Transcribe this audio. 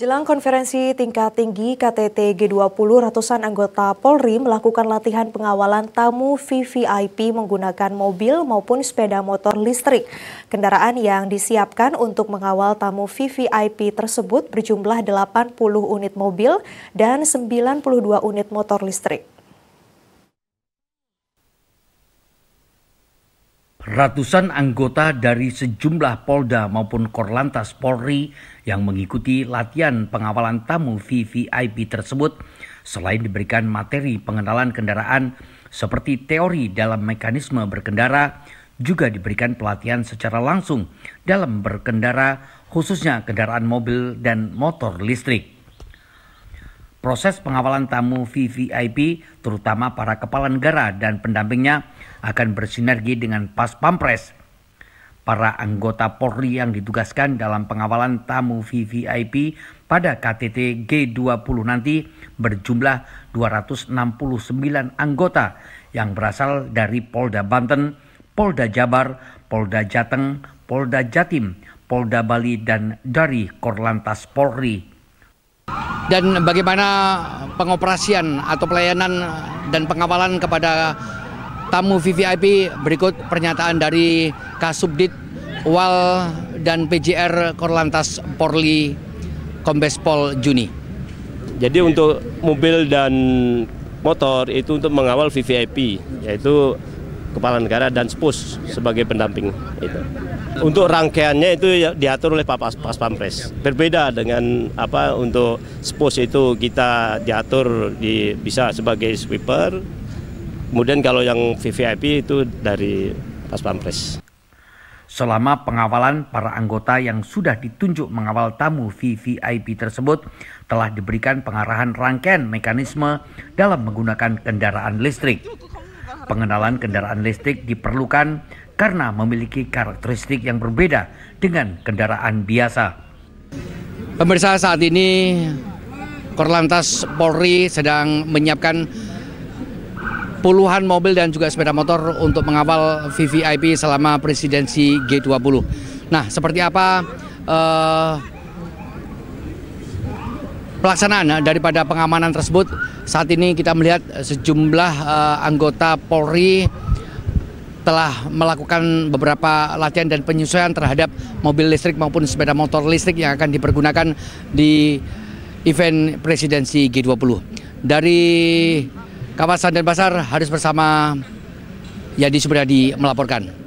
Jelang konferensi tingkat tinggi KTT G20, ratusan anggota Polri melakukan latihan pengawalan tamu VVIP menggunakan mobil maupun sepeda motor listrik. Kendaraan yang disiapkan untuk mengawal tamu VVIP tersebut berjumlah 80 unit mobil dan 92 unit motor listrik. Ratusan anggota dari sejumlah Polda maupun Korlantas Polri yang mengikuti latihan pengawalan tamu VVIP tersebut selain diberikan materi pengenalan kendaraan seperti teori dalam mekanisme berkendara, juga diberikan pelatihan secara langsung dalam berkendara khususnya kendaraan mobil dan motor listrik. Proses pengawalan tamu VVIP, terutama para kepala negara dan pendampingnya, akan bersinergi dengan Pas Pampres. Para anggota Polri yang ditugaskan dalam pengawalan tamu VVIP pada KTT G20 nanti berjumlah 269 anggota yang berasal dari Polda Banten, Polda Jabar, Polda Jateng, Polda Jatim, Polda Bali, dan dari Korlantas Polri dan bagaimana pengoperasian atau pelayanan dan pengawalan kepada tamu VVIP berikut pernyataan dari Kasubdit Wal dan PJR Korlantas Polri Kombes Pol Juni. Jadi untuk mobil dan motor itu untuk mengawal VVIP yaitu kepala negara dan SPUS sebagai pendamping itu. Untuk rangkaiannya itu ya diatur oleh Pak Pas Pampres. Berbeda dengan apa untuk SPUS itu kita diatur di bisa sebagai sweeper. Kemudian kalau yang VVIP itu dari Pas Pampres. Selama pengawalan, para anggota yang sudah ditunjuk mengawal tamu VVIP tersebut telah diberikan pengarahan rangkaian mekanisme dalam menggunakan kendaraan listrik pengenalan kendaraan listrik diperlukan karena memiliki karakteristik yang berbeda dengan kendaraan biasa. Pemirsa saat ini Korlantas Polri sedang menyiapkan puluhan mobil dan juga sepeda motor untuk mengawal VVIP selama presidensi G20. Nah, seperti apa uh, pelaksanaan eh, daripada pengamanan tersebut saat ini kita melihat eh, sejumlah uh, anggota Polri telah melakukan beberapa latihan dan penyesuaian terhadap mobil listrik maupun sepeda motor listrik yang akan dipergunakan di event presidensi G20. Dari kawasan Denpasar harus bersama Yadi Subriyadi melaporkan.